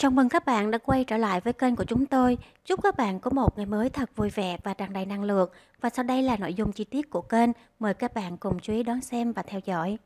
Chào mừng các bạn đã quay trở lại với kênh của chúng tôi. Chúc các bạn có một ngày mới thật vui vẻ và tràn đầy năng lượng. Và sau đây là nội dung chi tiết của kênh. Mời các bạn cùng chú ý đón xem và theo dõi.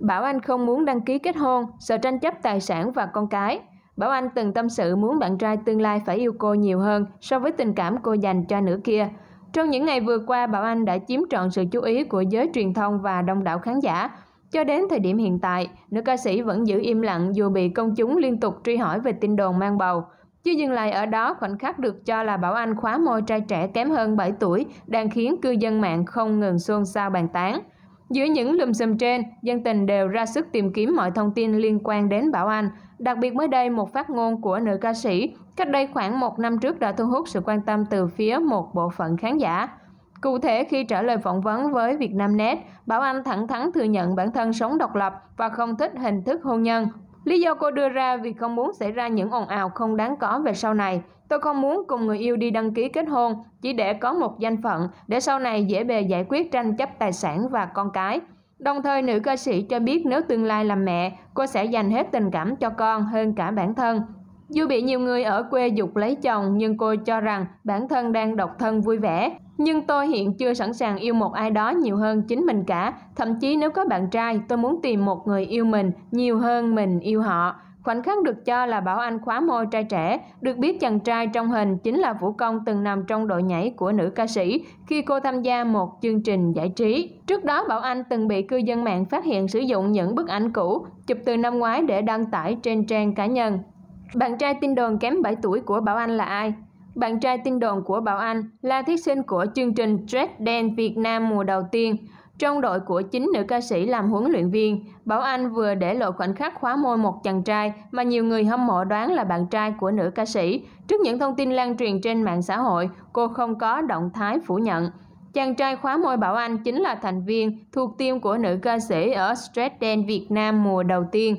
Bảo Anh không muốn đăng ký kết hôn, sợ tranh chấp tài sản và con cái. Bảo Anh từng tâm sự muốn bạn trai tương lai phải yêu cô nhiều hơn so với tình cảm cô dành cho nửa kia. Trong những ngày vừa qua, Bảo Anh đã chiếm trọn sự chú ý của giới truyền thông và đông đảo khán giả cho đến thời điểm hiện tại, nữ ca sĩ vẫn giữ im lặng dù bị công chúng liên tục truy hỏi về tin đồn mang bầu. Chưa dừng lại ở đó, khoảnh khắc được cho là Bảo Anh khóa môi trai trẻ kém hơn 7 tuổi đang khiến cư dân mạng không ngừng xôn xao bàn tán. Giữa những lùm xùm trên, dân tình đều ra sức tìm kiếm mọi thông tin liên quan đến Bảo Anh. Đặc biệt mới đây, một phát ngôn của nữ ca sĩ cách đây khoảng một năm trước đã thu hút sự quan tâm từ phía một bộ phận khán giả. Cụ thể, khi trả lời phỏng vấn với Vietnamnet, Bảo Anh thẳng thắn thừa nhận bản thân sống độc lập và không thích hình thức hôn nhân. Lý do cô đưa ra vì không muốn xảy ra những ồn ào không đáng có về sau này. Tôi không muốn cùng người yêu đi đăng ký kết hôn, chỉ để có một danh phận, để sau này dễ bề giải quyết tranh chấp tài sản và con cái. Đồng thời, nữ ca sĩ cho biết nếu tương lai làm mẹ, cô sẽ dành hết tình cảm cho con hơn cả bản thân. Dù bị nhiều người ở quê dục lấy chồng, nhưng cô cho rằng bản thân đang độc thân vui vẻ. Nhưng tôi hiện chưa sẵn sàng yêu một ai đó nhiều hơn chính mình cả. Thậm chí nếu có bạn trai, tôi muốn tìm một người yêu mình nhiều hơn mình yêu họ. Khoảnh khắc được cho là Bảo Anh khóa môi trai trẻ. Được biết chàng trai trong hình chính là Vũ Công từng nằm trong đội nhảy của nữ ca sĩ khi cô tham gia một chương trình giải trí. Trước đó Bảo Anh từng bị cư dân mạng phát hiện sử dụng những bức ảnh cũ chụp từ năm ngoái để đăng tải trên trang cá nhân. Bạn trai tin đồn kém 7 tuổi của Bảo Anh là ai? Bạn trai tin đồn của Bảo Anh là thí sinh của chương trình Dress Dance Việt Nam mùa đầu tiên. Trong đội của chính nữ ca sĩ làm huấn luyện viên, Bảo Anh vừa để lộ khoảnh khắc khóa môi một chàng trai mà nhiều người hâm mộ đoán là bạn trai của nữ ca sĩ. Trước những thông tin lan truyền trên mạng xã hội, cô không có động thái phủ nhận. Chàng trai khóa môi Bảo Anh chính là thành viên thuộc team của nữ ca sĩ ở Stress Dance Việt Nam mùa đầu tiên.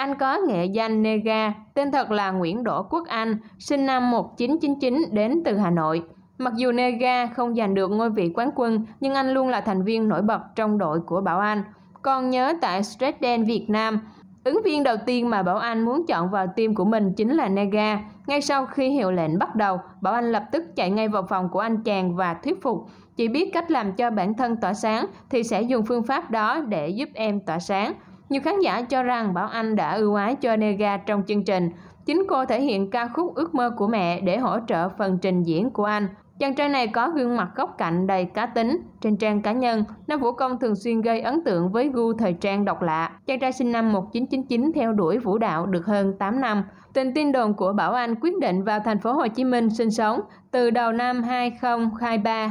Anh có nghệ danh Nega, tên thật là Nguyễn Đỗ Quốc Anh, sinh năm 1999 đến từ Hà Nội. Mặc dù Nega không giành được ngôi vị quán quân, nhưng anh luôn là thành viên nổi bật trong đội của Bảo Anh. Còn nhớ tại Straight Dance Việt Nam, ứng viên đầu tiên mà Bảo Anh muốn chọn vào team của mình chính là Nega. Ngay sau khi hiệu lệnh bắt đầu, Bảo Anh lập tức chạy ngay vào phòng của anh chàng và thuyết phục. Chỉ biết cách làm cho bản thân tỏa sáng thì sẽ dùng phương pháp đó để giúp em tỏa sáng. Nhiều khán giả cho rằng Bảo Anh đã ưu ái cho Nega trong chương trình. Chính cô thể hiện ca khúc Ước mơ của mẹ để hỗ trợ phần trình diễn của anh. Chàng trai này có gương mặt góc cạnh đầy cá tính. Trên trang cá nhân, Nam Vũ Công thường xuyên gây ấn tượng với gu thời trang độc lạ. Chàng trai sinh năm 1999 theo đuổi vũ đạo được hơn 8 năm. Tình tin đồn của Bảo Anh quyết định vào thành phố Hồ Chí Minh sinh sống từ đầu năm 2023.